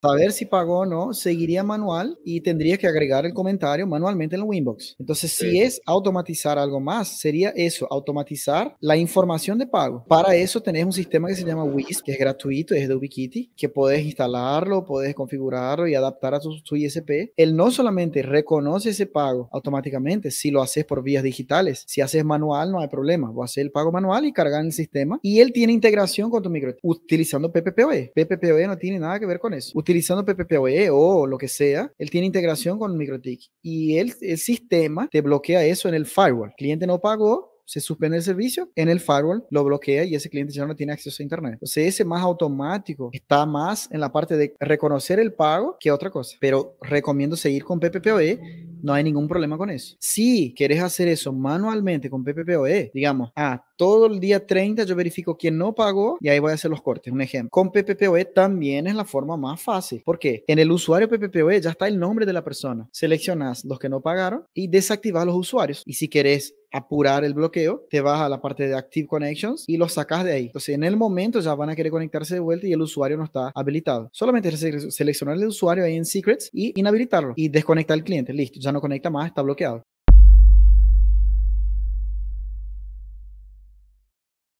saber si pagó o no, seguiría manual y tendría que agregar el comentario manualmente en el Winbox. Entonces, si es automatizar algo más, sería eso, automatizar la información de pago. Para eso tenés un sistema que se llama WIS, que es gratuito, es de Ubiquiti, que puedes instalarlo, puedes configurarlo y adaptar a tu, tu, ISP. Él no solamente reconoce ese pago automáticamente, si lo haces por vías digitales, si haces manual no hay problema, vos haces el pago manual y cargas en el sistema y él tiene integración con tu micro, utilizando PPPoE. PPPoE no tiene nada que ver con eso utilizando PPPoE o lo que sea, él tiene integración con MikroTik y el sistema te bloquea eso en el firewall. El cliente no pagó, se suspende el servicio, en el firewall lo bloquea y ese cliente ya no tiene acceso a Internet. Entonces, ese más automático está más en la parte de reconocer el pago que otra cosa. Pero recomiendo seguir con PPPoE no hay ningún problema con eso. Si quieres hacer eso manualmente con PPPoE, digamos, a ah, todo el día 30 yo verifico quién no pagó y ahí voy a hacer los cortes. Un ejemplo. Con PPPoE también es la forma más fácil. porque En el usuario PPPoE ya está el nombre de la persona. Seleccionas los que no pagaron y desactivas los usuarios. Y si querés apurar el bloqueo, te vas a la parte de Active Connections y los sacas de ahí. Entonces, en el momento ya van a querer conectarse de vuelta y el usuario no está habilitado. Solamente seleccionar el usuario ahí en Secrets y inhabilitarlo y desconectar el cliente. Listo, ya no conecta más, está bloqueado.